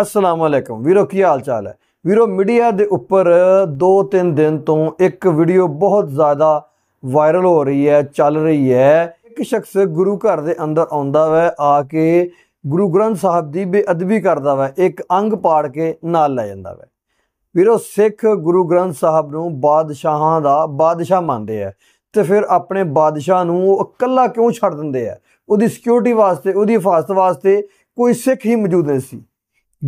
ਅਸਲਾਮ ਅਲੈਕਮ ਵੀਰੋ ਕੀ ਹਾਲ ਚਾਲ ਹੈ ਵੀਰੋ ਮੀਡੀਆ ਦੇ ਉੱਪਰ 2-3 ਦਿਨ ਤੋਂ ਇੱਕ ਵੀਡੀਓ ਬਹੁਤ ਜ਼ਿਆਦਾ ਵਾਇਰਲ ਹੋ ਰਹੀ ਹੈ ਚੱਲ ਰਹੀ ਹੈ ਇੱਕ ਸ਼ਖਸ ਗੁਰੂ ਘਰ ਦੇ ਅੰਦਰ ਆਉਂਦਾ ਵੈ ਆ ਕੇ ਗੁਰੂ ਗ੍ਰੰਥ ਸਾਹਿਬ ਦੀ ਬੇਅਦਬੀ ਕਰਦਾ ਵੈ ਇੱਕ ਅੰਗ ਪਾੜ ਕੇ ਨਾਲ ਲੈ ਜਾਂਦਾ ਵੈ ਵੀਰੋ ਸਿੱਖ ਗੁਰੂ ਗ੍ਰੰਥ ਸਾਹਿਬ ਨੂੰ ਬਾਦਸ਼ਾਹਾਂ ਦਾ ਬਾਦਸ਼ਾਹ ਮੰਨਦੇ ਆ ਤੇ ਫਿਰ ਆਪਣੇ ਬਾਦਸ਼ਾਹ ਨੂੰ ਉਹ ਇਕੱਲਾ ਕਿਉਂ ਛੱਡ ਦਿੰਦੇ ਆ ਉਹਦੀ ਸਿਕਿਉਰਿਟੀ ਵਾਸਤੇ ਉਹਦੀ ਹਿਫਾਜ਼ਤ ਵਾਸਤੇ ਕੋਈ ਸਿੱਖ ਹੀ ਮੌਜੂਦ ਨਹੀਂ ਸੀ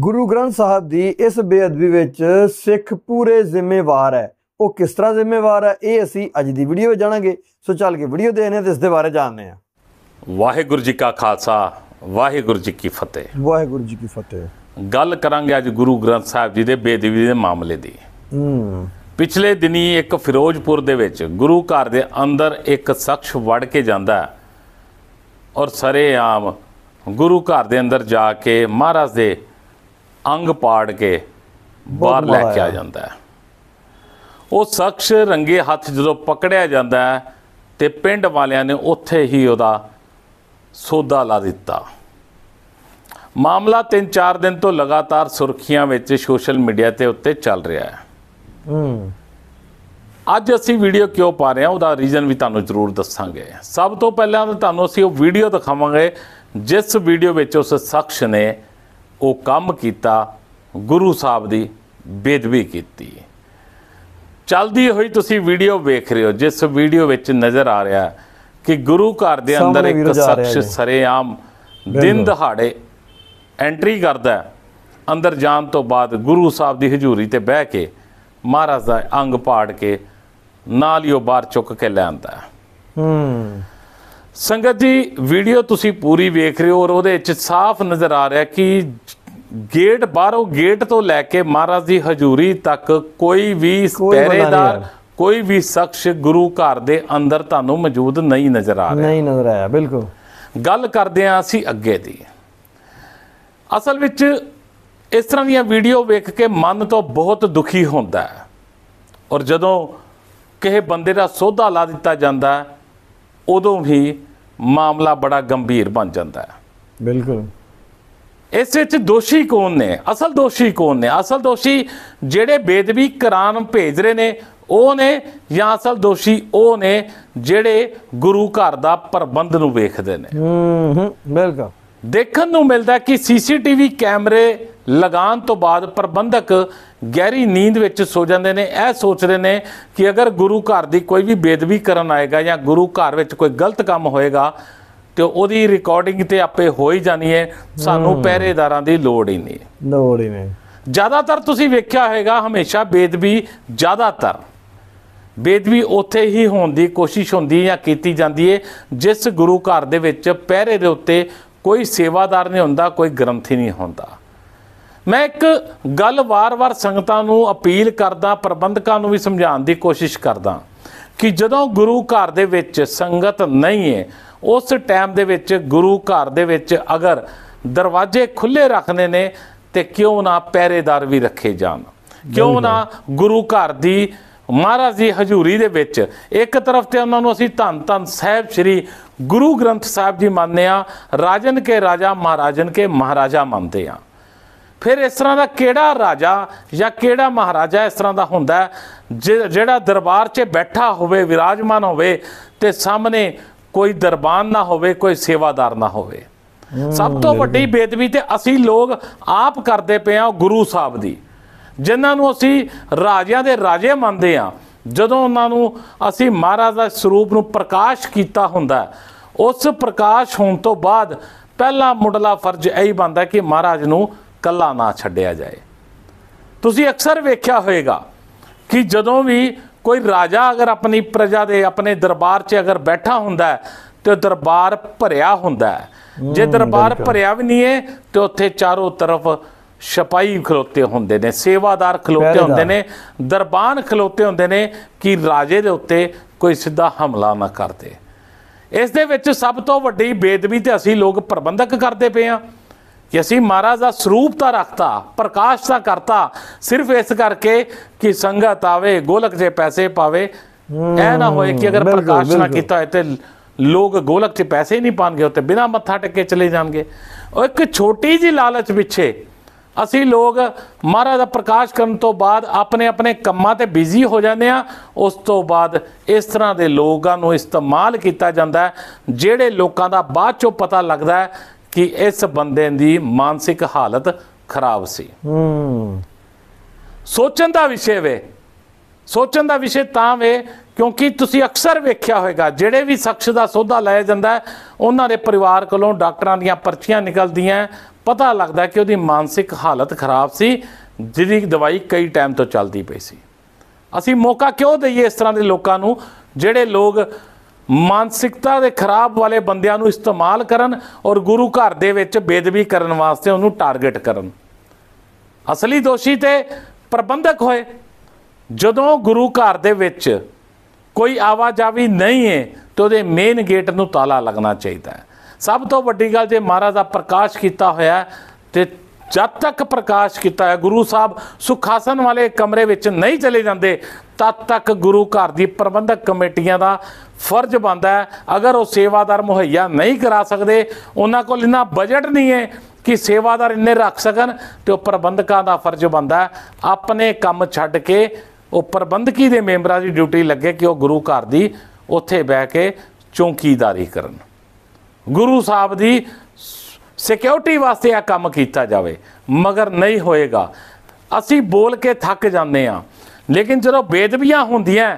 ਗੁਰੂ ਗ੍ਰੰਥ ਸਾਹਿਬ ਦੀ ਇਸ ਬੇਅਦਬੀ ਵਿੱਚ ਸਿੱਖ ਪੂਰੇ ਜ਼ਿੰਮੇਵਾਰ ਹੈ ਉਹ ਕਿਸ ਤਰ੍ਹਾਂ ਜ਼ਿੰਮੇਵਾਰ ਹੈ ਇਹ ਅਸੀਂ ਅੱਜ ਦੀ ਵੀਡੀਓ ਵਿੱਚ ਜਾਣਾਂਗੇ ਸੋ ਚੱਲ ਕੇ ਵੀਡੀਓ ਦੇਖਦੇ ਹਾਂ ਤੇ ਇਸ ਦੇ ਬਾਰੇ ਜਾਣਦੇ ਹਾਂ ਵਾਹਿਗੁਰੂ ਜੀ ਕਾ ਖਾਲਸਾ ਵਾਹਿਗੁਰੂ ਜੀ ਕੀ ਫਤਿਹ ਵਾਹਿਗੁਰੂ ਜੀ ਕੀ ਫਤਿਹ ਗੱਲ ਕਰਾਂਗੇ ਅੱਜ ਗੁਰੂ ਗ੍ਰੰਥ ਸਾਹਿਬ ਜੀ ਦੇ ਬੇਅਦਬੀ ਦੇ ਮਾਮਲੇ ਦੀ ਪਿਛਲੇ ਦਿਨੀ ਇੱਕ ਫਿਰੋਜ਼ਪੁਰ ਦੇ ਵਿੱਚ ਗੁਰੂ ਘਰ ਦੇ ਅੰਦਰ ਇੱਕ ਸ਼ਖਸ ਵੜ ਕੇ ਜਾਂਦਾ ਔਰ ਸਰੇਆਮ ਗੁਰੂ ਘਰ ਦੇ ਅੰਦਰ ਜਾ ਕੇ ਮਹਾਰਾਜ ਦੇ ਅੰਗ ਪਾੜ ਕੇ ਬਾਹਰ ਲੈ ਕੇ ਆ ਜਾਂਦਾ ਹੈ ਉਹ ਸ਼ਖਸ ਰੰਗੇ ਹੱਥ ਜਦੋਂ ਪਕੜਿਆ ਜਾਂਦਾ ਤੇ ਪਿੰਡ ਵਾਲਿਆਂ ਨੇ ਉੱਥੇ ਹੀ ਉਹਦਾ ਸੋਦਾ ਲਾ ਦਿੱਤਾ ਮਾਮਲਾ 3-4 ਦਿਨ ਤੋਂ ਲਗਾਤਾਰ ਸੁਰਖੀਆਂ ਵਿੱਚ ਸੋਸ਼ਲ ਮੀਡੀਆ ਤੇ ਉੱਤੇ ਚੱਲ ਰਿਹਾ ਹੈ ਹੂੰ ਅੱਜ ਅਸੀਂ ਵੀਡੀਓ ਕਿਉਂ ਪਾ ਰਹੇ ਹਾਂ ਉਹਦਾ ਰੀਜ਼ਨ ਵੀ ਤੁਹਾਨੂੰ ਜ਼ਰੂਰ ਦੱਸਾਂਗੇ ਸਭ ਤੋਂ ਪਹਿਲਾਂ ਤੁਹਾਨੂੰ ਅਸੀਂ ਉਹ ਵੀਡੀਓ ਦਿਖਾਵਾਂਗੇ ਜਿਸ ਵੀਡੀਓ ਵਿੱਚ ਉਸ ਸ਼ਖਸ ਨੇ ਉਹ ਕੰਮ ਕੀਤਾ ਗੁਰੂ ਸਾਹਿਬ ਦੀ ਬੇਦਬੀ ਕੀਤੀ ਚਲਦੀ ਹੋਈ ਤੁਸੀਂ ਵੀਡੀਓ ਵੇਖ ਰਹੇ ਹੋ ਜਿਸ ਵੀਡੀਓ ਵਿੱਚ ਨਜ਼ਰ ਆ ਰਿਹਾ ਕਿ ਗੁਰੂ ਘਰ ਦੇ ਅੰਦਰ ਇੱਕ ਸ਼ਖਸ ਸਰੇਆਮ ਦਿਨ ਦਿਹਾੜੇ ਐਂਟਰੀ ਕਰਦਾ ਅੰਦਰ ਜਾਣ ਤੋਂ ਬਾਅਦ ਗੁਰੂ ਸਾਹਿਬ ਦੀ ਹਜ਼ੂਰੀ ਤੇ ਬਹਿ ਕੇ ਮਹਾਰਾਜ ਦਾ ਅੰਗ ਪਾੜ ਕੇ ਨਾਲ ਹੀ ਉਹ ਬਾਹਰ ਚੁੱਕ ਕੇ ਲੈ ਆਂਦਾ ਹੂੰ ਸੰਗਤ ਜੀ ਵੀਡੀਓ ਤੁਸੀਂ ਪੂਰੀ ਵੇਖ ਰਹੇ ਹੋ ਔਰ ਉਹਦੇ ਵਿੱਚ ਸਾਫ਼ ਨਜ਼ਰ ਆ ਰਿਹਾ ਕਿ ਗੇਟ ਬਾਹਰੋਂ ਗੇਟ ਤੋਂ ਲੈ ਕੇ ਮਹਾਰਾਜ ਦੀ ਹਜ਼ੂਰੀ ਤੱਕ ਕੋਈ ਵੀ ਪਹਿਰੇਦਾਰ ਕੋਈ ਵੀ ਸ਼ਖਸ ਗੁਰੂ ਘਰ ਦੇ ਅੰਦਰ ਤੁਹਾਨੂੰ ਮੌਜੂਦ ਨਹੀਂ ਨਜ਼ਰ ਆ ਰਿਹਾ ਨਹੀਂ ਨਜ਼ਰ ਆਇਆ ਬਿਲਕੁਲ ਗੱਲ ਕਰਦੇ ਆ ਅਸੀਂ ਅੱਗੇ ਦੀ ਅਸਲ ਵਿੱਚ ਇਸ ਤਰ੍ਹਾਂ ਦੀਆਂ ਵੀਡੀਓ ਵੇਖ ਕੇ ਮਨ ਤੋਂ ਬਹੁਤ ਦੁਖੀ ਹੁੰਦਾ ਹੈ ਔਰ ਜਦੋਂ ਕਿਸੇ ਬੰਦੇ ਦਾ ਸੋਧਾ ਲਾ ਦਿੱਤਾ ਜਾਂਦਾ ਉਦੋਂ ਵੀ ਮਾਮਲਾ ਬੜਾ ਗੰਭੀਰ ਬਣ ਜਾਂਦਾ ਹੈ ਬਿਲਕੁਲ ਇਸ ਵਿੱਚ ਦੋਸ਼ੀ ਕੌਣ ਨੇ ਅਸਲ ਦੋਸ਼ੀ ਕੌਣ ਨੇ ਅਸਲ ਦੋਸ਼ੀ ਜਿਹੜੇ ਬੇਦਬੀ ਕਰਾਨ ਭੇਜ ਰਹੇ ਨੇ ਉਹ ਨੇ ਜਾਂ ਅਸਲ ਦੋਸ਼ੀ ਉਹ ਨੇ ਜਿਹੜੇ ਗੁਰੂ ਘਰ ਦਾ ਪ੍ਰਬੰਧ ਨੂੰ ਵੇਖਦੇ ਨੇ ਹੂੰ ਹੂੰ ਬਿਲਕੁਲ ਦੇਖਣ ਨੂੰ ਮਿਲਦਾ ਕਿ ਸੀਸੀਟੀਵੀ ਕੈਮਰੇ ਲਗਾਉਣ ਤੋਂ ਬਾਅਦ ਪ੍ਰਬੰਧਕ ਗਹਿਰੀ ਨੀਂਦ ਵਿੱਚ ਸੋ ਜਾਂਦੇ ਨੇ ਇਹ ਸੋਚਦੇ ਨੇ ਕਿ ਅਗਰ ਗੁਰੂ ਘਰ ਦੀ ਕੋਈ ਵੀ ਬੇਦਬੀ ਕਰਨ ਆਏਗਾ ਜਾਂ ਗੁਰੂ ਘਰ ਵਿੱਚ ਕੋਈ ਗਲਤ ਕੰਮ ਹੋਏਗਾ ਤੇ ਉਹਦੀ ਰਿਕਾਰਡਿੰਗ ਤੇ ਆਪੇ ਹੋ ਹੀ ਜਾਣੀ ਹੈ ਸਾਨੂੰ ਪਹਿਰੇਦਾਰਾਂ ਦੀ ਲੋੜ ਹੀ ਨਹੀਂ ਲੋੜ ਹੀ ਨਹੀਂ ਜ਼ਿਆਦਾਤਰ ਤੁਸੀਂ ਵੇਖਿਆ ਹੋਵੇਗਾ ਹਮੇਸ਼ਾ ਬੇਦਬੀ ਜ਼ਿਆਦਾਤਰ ਬੇਦਬੀ ਉੱਥੇ ਹੀ ਹੋਣ ਦੀ ਕੋਸ਼ਿਸ਼ ਹੁੰਦੀ ਜਾਂ ਕੀਤੀ ਜਾਂਦੀ ਹੈ ਜਿਸ ਗੁਰੂ ਘਰ ਦੇ ਵਿੱਚ ਪਹਿਰੇ ਦੇ ਉੱਤੇ ਕੋਈ ਸੇਵਾਦਾਰ ਨਹੀਂ ਹੁੰਦਾ ਕੋਈ ਗ੍ਰੰਥੀ ਨਹੀਂ ਹੁੰਦਾ ਮੈਂ ਇੱਕ ਗੱਲ ਵਾਰ-ਵਾਰ ਸੰਗਤਾਂ ਨੂੰ ਅਪੀਲ ਕਰਦਾ ਪ੍ਰਬੰਧਕਾਂ ਨੂੰ ਵੀ ਸਮਝਾਉਣ ਦੀ ਕੋਸ਼ਿਸ਼ ਕਰਦਾ ਕਿ ਜਦੋਂ ਗੁਰੂ ਘਰ ਦੇ ਵਿੱਚ ਸੰਗਤ ਨਹੀਂ ਹੈ ਉਸ ਟਾਈਮ ਦੇ ਵਿੱਚ ਗੁਰੂ ਘਰ ਦੇ ਵਿੱਚ ਅਗਰ ਦਰਵਾਜ਼ੇ ਖੁੱਲੇ ਰੱਖਨੇ ਨੇ ਤੇ ਕਿਉਂ ਨਾ ਪਹਿਰੇਦਾਰ ਵੀ ਰੱਖੇ ਜਾਣ ਕਿਉਂ ਨਾ ਗੁਰੂ ਘਰ ਦੀ ਮਹਾਰਾਜ ਦੀ ਹਜ਼ੂਰੀ ਦੇ ਵਿੱਚ ਇੱਕ ਤਰਫ ਤੇ ਉਹਨਾਂ ਨੂੰ ਅਸੀਂ ਧੰਨ ਧੰਨ ਸਾਹਿਬ ਸ੍ਰੀ ਗੁਰੂ ਗ੍ਰੰਥ ਸਾਹਿਬ ਜੀ ਮੰਨਦੇ ਆ ਰਾਜਨ ਕੇ ਰਾਜਾ ਮਹਾਰਾਜਨ ਕੇ ਮਹਾਰਾਜਾ ਮੰਨਦੇ ਆ ਫਿਰ ਇਸ ਤਰ੍ਹਾਂ ਦਾ ਕਿਹੜਾ ਰਾਜਾ ਜਾਂ ਕਿਹੜਾ ਮਹਾਰਾਜਾ ਇਸ ਤਰ੍ਹਾਂ ਦਾ ਹੁੰਦਾ ਜਿਹੜਾ ਦਰਬਾਰ 'ਚ ਬੈਠਾ ਹੋਵੇ ਵਿਰਾਜਮਾਨ ਹੋਵੇ ਤੇ ਸਾਹਮਣੇ ਕੋਈ ਦਰਬਾਨ ਨਾ ਹੋਵੇ ਕੋਈ ਸੇਵਾਦਾਰ ਨਾ ਹੋਵੇ ਸਭ ਤੋਂ ਵੱਡੀ ਬੇਦਬੀ ਤੇ ਅਸੀਂ ਲੋਕ ਆਪ ਕਰਦੇ ਪਏ ਆ ਗੁਰੂ ਸਾਹਿਬ ਦੀ ਜਿਨ੍ਹਾਂ ਨੂੰ ਅਸੀਂ ਰਾਜਿਆਂ ਦੇ ਰਾਜੇ ਮੰਨਦੇ ਆ ਜਦੋਂ ਉਹਨਾਂ ਨੂੰ ਅਸੀਂ ਮਹਾਰਾਜ ਦਾ ਸਰੂਪ ਨੂੰ ਪ੍ਰਕਾਸ਼ ਕੀਤਾ ਹੁੰਦਾ ਉਸ ਪ੍ਰਕਾਸ਼ ਹੋਣ ਤੋਂ ਬਾਅਦ ਪਹਿਲਾ ਮੁੱਢਲਾ ਫਰਜ਼ ਇਹ ਹੀ ਬੰਦਾ ਕਿ ਮਹਾਰਾਜ ਨੂੰ ਕੱਲਾ ਨਾ ਛੱਡਿਆ ਜਾਏ ਤੁਸੀਂ ਅਕਸਰ ਵੇਖਿਆ ਹੋਵੇਗਾ ਕਿ ਜਦੋਂ ਵੀ ਕੋਈ ਰਾਜਾ ਅਗਰ ਆਪਣੀ ਪ੍ਰਜਾ ਦੇ ਆਪਣੇ ਦਰਬਾਰ 'ਚ ਅਗਰ ਬੈਠਾ ਹੁੰਦਾ ਤੇ ਉਹ ਦਰਬਾਰ ਭਰਿਆ ਹੁੰਦਾ ਜੇ ਦਰਬਾਰ ਭਰਿਆ ਵੀ ਨਹੀਂ ਏ ਤੇ ਉੱਥੇ ਚਾਰੋਂ ਤਰਫ ਸਪਾਈ ਖਲੋਤੇ ਹੁੰਦੇ ਨੇ ਸੇਵਾਦਾਰ ਖਲੋਤੇ ਹੁੰਦੇ ਨੇ ਦਰਬਾਨ ਖਲੋਤੇ ਹੁੰਦੇ ਨੇ ਕਿ ਰਾਜੇ ਦੇ ਉੱਤੇ ਕੋਈ ਸਿੱਧਾ ਹਮਲਾ ਨਾ ਕਰਦੇ ਇਸ ਦੇ ਵਿੱਚ ਸਭ ਤੋਂ ਵੱਡੀ ਬੇਦਬੀ ਤੇ ਅਸੀਂ ਲੋਕ ਪ੍ਰਬੰਧਕ ਕਰਦੇ ਪਏ ਆ ਕਿ ਅਸੀਂ ਮਹਾਰਾਜ ਦਾ ਸਰੂਪ ਤਾਂ ਰੱਖਤਾ ਪ੍ਰਕਾਸ਼ ਤਾਂ ਕਰਤਾ ਸਿਰਫ ਇਸ ਕਰਕੇ ਕਿ ਸੰਗਤ ਆਵੇ ਗੋਲਕ ਦੇ ਪੈਸੇ ਪਾਵੇ ਐ ਨਾ ਹੋਏ ਕਿ ਅਗਰ ਪ੍ਰਕਾਸ਼ ਨਾ ਕੀਤਾ ਹੈ ਤੇ ਲੋਕ ਗੋਲਕ ਤੇ ਪੈਸੇ ਨਹੀਂ ਪਾਣਗੇ ਉੱਤੇ ਬਿਨਾ ਮੱਥਾ ਟੇਕੇ ਚਲੇ ਜਾਣਗੇ ਉਹ ਇੱਕ ਛੋਟੀ ਜੀ ਲਾਲਚ ਪਿੱਛੇ ਅਸੀਂ ਲੋਕ ਮਹਾਰਾਜ ਦਾ ਪ੍ਰਕਾਸ਼ ਕਰਨ ਤੋਂ ਬਾਅਦ ਆਪਣੇ ਆਪਣੇ ਕੰਮਾਂ ਤੇ ਬਿਜ਼ੀ ਹੋ ਜਾਂਦੇ ਆ ਉਸ ਤੋਂ ਬਾਅਦ ਇਸ ਤਰ੍ਹਾਂ ਦੇ ਲੋਕਾਂ ਨੂੰ ਇਸਤੇਮਾਲ ਕੀਤਾ ਜਾਂਦਾ ਜਿਹੜੇ ਲੋਕਾਂ ਦਾ ਬਾਅਦ ਚੋਂ ਪਤਾ ਲੱਗਦਾ ਕਿ ਇਸ ਬੰਦੇ ਦੀ ਮਾਨਸਿਕ ਹਾਲਤ ਖਰਾਬ ਸੀ ਹੂੰ ਸੋਚਣ ਦਾ ਵਿਸ਼ੇ ਵੇ ਸੋਚਣ ਦਾ ਵਿਸ਼ੇ ਤਾਂ ਵੇ ਕਿਉਂਕਿ ਤੁਸੀਂ ਅਕਸਰ ਵੇਖਿਆ ਹੋਵੇਗਾ ਜਿਹੜੇ ਵੀ ਸ਼ਖਸ ਦਾ ਸੌਦਾ ਲਿਆ ਜਾਂਦਾ ਉਹਨਾਂ ਦੇ ਪਰਿਵਾਰ ਕੋਲੋਂ ਡਾਕਟਰਾਂ ਦੀਆਂ ਪਰਚੀਆਂ ਨਿਕਲਦੀਆਂ ਪਤਾ ਲੱਗਦਾ ਕਿ ਉਹਦੀ ਮਾਨਸਿਕ ਹਾਲਤ ਖਰਾਬ ਸੀ ਜਿਹਦੀ ਦਵਾਈ ਕਈ ਟਾਈਮ ਤੋਂ ਚੱਲਦੀ ਪਈ ਸੀ ਅਸੀਂ ਮੌਕਾ ਕਿਉਂ ਦਈਏ ਇਸ ਤਰ੍ਹਾਂ ਦੇ ਲੋਕਾਂ ਨੂੰ ਜਿਹੜੇ ਲੋਕ ਮਾਨਸਿਕਤਾ ਦੇ ਖਰਾਬ ਵਾਲੇ ਬੰਦਿਆਂ ਨੂੰ ਇਸਤੇਮਾਲ ਕਰਨ ਔਰ ਗੁਰੂ ਘਰ ਦੇ ਵਿੱਚ ਬੇਦਬੀ ਕਰਨ ਵਾਸਤੇ ਉਹਨੂੰ ਟਾਰਗੇਟ ਕਰਨ ਅਸਲੀ ਦੋਸ਼ੀ ਤੇ ਪ੍ਰਬੰਧਕ ਹੋਏ ਜਦੋਂ ਗੁਰੂ ਘਰ ਦੇ ਵਿੱਚ ਕੋਈ ਆਵਾਜਾਵੀ ਨਹੀਂ ਹੈ ਤਾਂ ਉਹਦੇ ਮੇਨ ਗੇਟ ਨੂੰ ਤਾਲਾ ਲੱਗਣਾ ਚਾਹੀਦਾ ਹੈ ਸਭ ਤੋਂ ਵੱਡੀ ਗੱਲ ਜੇ ਮਹਾਰਾਜ ਦਾ ਪ੍ਰਕਾਸ਼ ਕੀਤਾ ਹੋਇਆ ਤੇ ਜਦ ਤੱਕ ਪ੍ਰਕਾਸ਼ ਕੀਤਾ ਹੈ ਗੁਰੂ ਸਾਹਿਬ ਸੁਖਾਸਨ ਵਾਲੇ ਕਮਰੇ ਵਿੱਚ ਨਹੀਂ ਚਲੇ ਜਾਂਦੇ ਤਦ ਤੱਕ ਗੁਰੂ ਘਰ ਦੀ ਪ੍ਰਬੰਧਕ ਕਮੇਟੀਆਂ ਦਾ ਫਰਜ਼ ਬਣਦਾ ਹੈ ਅਗਰ ਉਹ ਸੇਵਾਦਾਰ ਮੁਹੱਈਆ ਨਹੀਂ ਕਰਾ ਸਕਦੇ ਉਹਨਾਂ ਕੋਲ ਇਹਨਾ ਬਜਟ ਨਹੀਂ ਹੈ ਕਿ ਸੇਵਾਦਾਰ ਇੰਨੇ ਰੱਖ ਸਕਣ ਤੇ ਉਹ ਪ੍ਰਬੰਧਕਾਂ ਦਾ ਫਰਜ਼ ਬਣਦਾ ਆਪਣੇ ਕੰਮ ਛੱਡ ਕੇ ਉਹ ਪ੍ਰਬੰਧਕੀ ਦੇ ਮੈਂਬਰਾਂ ਦੀ ਡਿਊਟੀ ਲੱਗੇ ਕਿ ਉਹ ਗੁਰੂ ਘਰ ਦੀ ਉੱਥੇ ਬਹਿ ਕੇ ਚੌਕੀਦਾਰੀ ਕਰਨ ਗੁਰੂ ਸਾਹਿਬ ਦੀ ਸਿਕਿਉਰਿਟੀ ਵਾਸਤੇ ਆ ਕੰਮ ਕੀਤਾ ਜਾਵੇ ਮਗਰ ਨਹੀਂ ਹੋਏਗਾ ਅਸੀਂ ਬੋਲ ਕੇ ਥੱਕ ਜਾਂਦੇ ਆ ਲੇਕਿਨ ਜਦੋਂ ਬੇਦਬੀਆਂ ਹੁੰਦੀਆਂ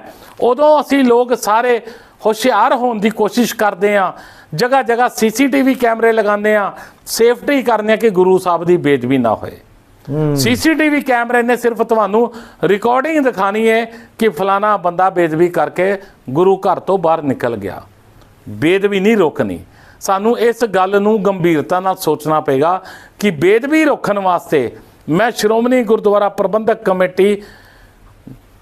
ਉਦੋਂ ਅਸੀਂ ਲੋਕ ਸਾਰੇ ਹੁਸ਼ਿਆਰ ਹੋਣ ਦੀ ਕੋਸ਼ਿਸ਼ ਕਰਦੇ ਆ ਜਗਾ ਜਗਾ ਸੀਸੀਟੀਵੀ ਕੈਮਰੇ ਲਗਾਉਂਦੇ ਆ ਸੇਫਟੀ ਕਰਨੇ ਕਿ ਗੁਰੂ ਸਾਹਿਬ ਦੀ ਬੇਦਬੀ ਨਾ ਹੋਏ ਸੀਸੀਟੀਵੀ ਕੈਮਰੇ ਨੇ ਸਿਰਫ ਤੁਹਾਨੂੰ ਰਿਕਾਰਡਿੰਗ ਦਿਖਾਣੀ ਹੈ ਕਿ ਫਲਾਣਾ ਬੰਦਾ ਬੇਦਬੀ ਕਰਕੇ ਗੁਰੂ ਘਰ ਤੋਂ ਬਾਹਰ ਨਿਕਲ ਗਿਆ ਬੇਦਬੀ ਨਹੀਂ ਰੋਕਣੀ ਸਾਨੂੰ ਇਸ ਗੱਲ ਨੂੰ ਗੰਭੀਰਤਾ ਨਾਲ ਸੋਚਣਾ ਪਏਗਾ ਕਿ ਬੇਦਬੀ ਰੋਕਣ ਵਾਸਤੇ ਮੈਂ ਸ਼੍ਰੋਮਣੀ ਗੁਰਦੁਆਰਾ ਪ੍ਰਬੰਧਕ ਕਮੇਟੀ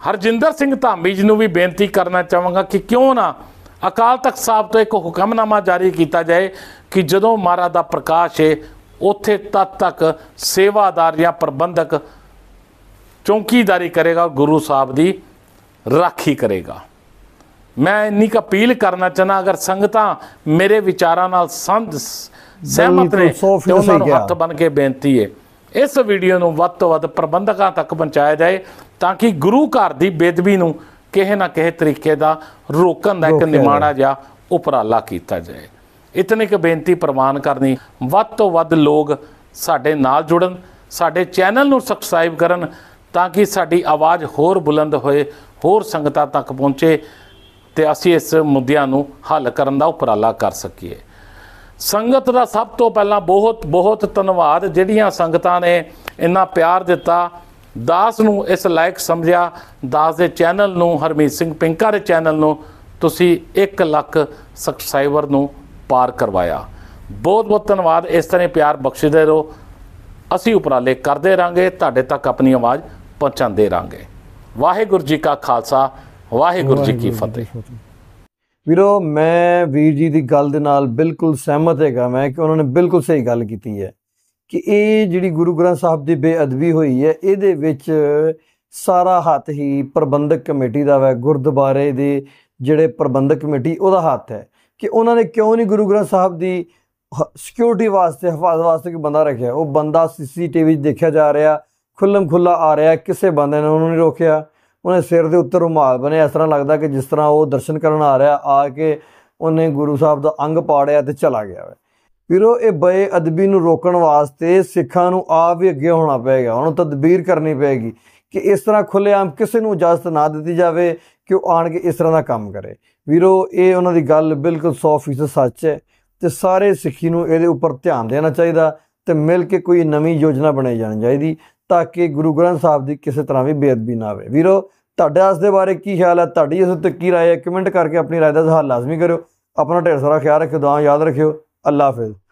ਹਰਜਿੰਦਰ ਸਿੰਘ ਧਾਮੀ ਜੀ ਨੂੰ ਵੀ ਬੇਨਤੀ ਕਰਨਾ ਚਾਹਾਂਗਾ ਕਿ ਕਿਉਂ ਨਾ ਅਕਾਲ ਤਖਤ ਸਾਹਿਬ ਤੋਂ ਇੱਕ ਹੁਕਮਨਾਮਾ ਜਾਰੀ ਕੀਤਾ ਜਾਏ ਕਿ ਜਦੋਂ ਮਹਾਰਾਜ ਦਾ ਪ੍ਰਕਾਸ਼ ਹੈ ਉੱਥੇ ਤਦ ਤੱਕ ਸੇਵਾਦਾਰ ਜਾਂ ਪ੍ਰਬੰਧਕ ਚੌਕੀਦਾਰੀ ਕਰੇਗਾ ਗੁਰੂ ਸਾਹਿਬ ਦੀ ਰਾਖੀ ਕਰੇਗਾ ਮੈਂ ਇੰਨੀ ਕ ਅਪੀਲ ਕਰਨਾ ਚਾਹਨਾ ਅਗਰ ਸੰਗਤਾਂ ਮੇਰੇ ਵਿਚਾਰਾਂ ਨਾਲ ਸੰਧ ਸਹਿਮਤ ਨੇ ਤੇ ਉਹਨਾਂ ਨੂੰ ਹੱਥ ਬਨ ਕੇ ਬੇਨਤੀ ਹੈ ਇਸ ਵੀਡੀਓ ਨੂੰ ਵੱਧ ਤੋਂ ਵੱਧ ਪ੍ਰਬੰਧਕਾਂ ਤੱਕ ਪਹੁੰਚਾਇਆ ਜਾਏ ਤਾਂ ਕਿ ਗੁਰੂ ਘਰ ਦੀ ਬੇਦਬੀ ਨੂੰ ਕਿਸੇ ਨਾ ਕਿਸੇ ਤਰੀਕੇ ਦਾ ਰੋਕਣ ਦਾ ਇੱਕ ਨਿਮਾਣਾ ਜਾਂ ਉਪਰਾਲਾ ਕੀਤਾ ਜਾਏ ਇਤਨੇ ਕ ਬੇਨਤੀ ਪ੍ਰਵਾਨ ਕਰਨੀ ਵੱਧ ਤੋਂ ਵੱਧ ਲੋਕ ਸਾਡੇ ਨਾਲ ਜੁੜਨ ਸਾਡੇ ਚੈਨਲ ਨੂੰ ਸਬਸਕ੍ਰਾਈਬ ਕਰਨ ਤਾਂ ਕਿ ਸਾਡੀ ਆਵਾਜ਼ ਹੋਰ ਬੁਲੰਦ ਹੋਏ ਹੋਰ ਸੰਗਤਾਂ ਤੱਕ ਪਹੁੰਚੇ ਤੇ ਅਸੀਂ ਇਸ ਮੁੱਦਿਆਂ ਨੂੰ ਹੱਲ ਕਰਨ ਦਾ ਉਪਰਾਲਾ ਕਰ ਸਕੀਏ ਸੰਗਤ ਦਾ ਸਭ ਤੋਂ ਪਹਿਲਾਂ ਬਹੁਤ ਬਹੁਤ ਧੰਨਵਾਦ ਜਿਹੜੀਆਂ ਸੰਗਤਾਂ ਨੇ ਇੰਨਾ ਪਿਆਰ ਦਿੱਤਾ ਦਾਸ ਨੂੰ ਇਸ ਲਾਇਕ ਸਮਝਿਆ ਦਾਸ ਦੇ ਚੈਨਲ ਨੂੰ ਹਰਮੀਤ ਸਿੰਘ ਪਿੰਕਾ ਦੇ ਚੈਨਲ ਨੂੰ ਤੁਸੀਂ 1 ਲੱਖ ਸਬਸਕ੍ਰਾਈਬਰ ਨੂੰ ਪਾਰ ਕਰਵਾਇਆ ਬਹੁਤ ਬਹੁਤ ਧੰਨਵਾਦ ਇਸ ਤਰ੍ਹਾਂ ਪਿਆਰ ਬਖਸ਼ਦੇ ਰਹੋ ਅਸੀਂ ਉਪਰਾਲੇ ਕਰਦੇ ਰਾਂਗੇ ਤੁਹਾਡੇ ਤੱਕ ਆਪਣੀ ਆਵਾਜ਼ ਪਹੁੰਚਾਉਂਦੇ ਰਾਂਗੇ ਵਾਹਿਗੁਰੂ ਜੀ ਕਾ ਖਾਲਸਾ ਵਾਹਿਗੁਰੂ ਜੀ ਕੀ ਫਤਿਹ ਵੀਰੋ ਮੈਂ ਵੀਰ ਜੀ ਦੀ ਗੱਲ ਦੇ ਨਾਲ ਬਿਲਕੁਲ ਸਹਿਮਤ ਹੈਗਾ ਮੈਂ ਕਿ ਉਹਨਾਂ ਨੇ ਬਿਲਕੁਲ ਸਹੀ ਗੱਲ ਕੀਤੀ ਹੈ ਕਿ ਇਹ ਜਿਹੜੀ ਗੁਰੂ ਗ੍ਰੰਥ ਸਾਹਿਬ ਦੀ ਬੇਅਦਬੀ ਹੋਈ ਹੈ ਇਹਦੇ ਵਿੱਚ ਸਾਰਾ ਹੱਥ ਹੀ ਪ੍ਰਬੰਧਕ ਕਮੇਟੀ ਦਾ ਹੈ ਗੁਰਦੁਆਰੇ ਦੇ ਜਿਹੜੇ ਪ੍ਰਬੰਧਕ ਕਮੇਟੀ ਉਹਦਾ ਹੱਥ ਹੈ ਕਿ ਉਹਨਾਂ ਨੇ ਕਿਉਂ ਨਹੀਂ ਗੁਰੂ ਗ੍ਰੰਥ ਸਾਹਿਬ ਦੀ ਸਿਕਿਉਰਿਟੀ ਵਾਸਤੇ ਹਫਾਜ਼ਤ ਵਾਸਤੇ ਕਿ ਬੰਦਾ ਰੱਖਿਆ ਉਹ ਬੰਦਾ ਸੀਸੀਟੀਵੀ ਦੇਖਿਆ ਜਾ ਰਿਹਾ ਖੁੱਲਮ ਖੁੱਲਾ ਆ ਰਿਹਾ ਕਿਸੇ ਬੰਦੇ ਨੇ ਉਹਨੂੰ ਨਹੀਂ ਰੋਕਿਆ ਉਹਨੇ ਸਿਰ ਦੇ ਉੱਤੇ ਰੁਮਾਲ ਬਨੇ ਇਸ ਤਰ੍ਹਾਂ ਲੱਗਦਾ ਕਿ ਜਿਸ ਤਰ੍ਹਾਂ ਉਹ ਦਰਸ਼ਨ ਕਰਨ ਆ ਰਿਹਾ ਆ ਕੇ ਉਹਨੇ ਗੁਰੂ ਸਾਹਿਬ ਦਾ ਅੰਗ ਪਾੜਿਆ ਤੇ ਚਲਾ ਗਿਆ ਵੀਰੋ ਇਹ ਬਏ ਅਦਬੀ ਨੂੰ ਰੋਕਣ ਵਾਸਤੇ ਸਿੱਖਾਂ ਨੂੰ ਆਪ ਵੀ ਅੱਗੇ ਹੋਣਾ ਪਏਗਾ ਹੁਣ ਤਦਬੀਰ ਕਰਨੀ ਪਏਗੀ ਕਿ ਇਸ ਤਰ੍ਹਾਂ ਖੁੱਲੇਆਮ ਕਿਸੇ ਨੂੰ ਇਜਾਜ਼ਤ ਨਾ ਦਿੱਤੀ ਜਾਵੇ ਕਿ ਉਹ ਆਣ ਕੇ ਇਸ ਤਰ੍ਹਾਂ ਦਾ ਕੰਮ ਕਰੇ ਵੀਰੋ ਇਹ ਉਹਨਾਂ ਦੀ ਗੱਲ ਬਿਲਕੁਲ 100% ਸੱਚ ਹੈ ਤੇ ਸਾਰੇ ਸਿੱਖੀ ਨੂੰ ਇਹਦੇ ਉੱਪਰ ਧਿਆਨ ਦੇਣਾ ਚਾਹੀਦਾ ਤੇ ਮਿਲ ਕੇ ਕੋਈ ਨਵੀਂ ਯੋਜਨਾ ਬਣਾਈ ਜਾਣੀ ਚਾਹੀਦੀ ਤਾਂ ਕਿ ਗੁਰੂ ਗ੍ਰੰਥ ਸਾਹਿਬ ਦੀ ਕਿਸੇ ਤਰ੍ਹਾਂ ਵੀ ਬੇਅਦਬੀ ਨਾ ਹੋਵੇ ਵੀਰੋ ਤੁਹਾਡੇ ਇਸ ਦੇ ਬਾਰੇ ਕੀ ਖਿਆਲ ਹੈ ਤੁਹਾਡੀ ਇਸ ਤੇ ਕੀ رائے ਹੈ ਕਮੈਂਟ ਕਰਕੇ ਆਪਣੀ رائے ਦਾ ਜ਼ਹਾਰ ਲਾਜ਼ਮੀ ਕਰਿਓ ਆਪਣਾ ਢੇਰ ਸਾਰਾ ਖਿਆਲ ਰੱਖਿਓ ਦੁਆ ਯਾਦ ਰੱਖਿਓ ਅੱਲਾ ਹਾਫਿਜ਼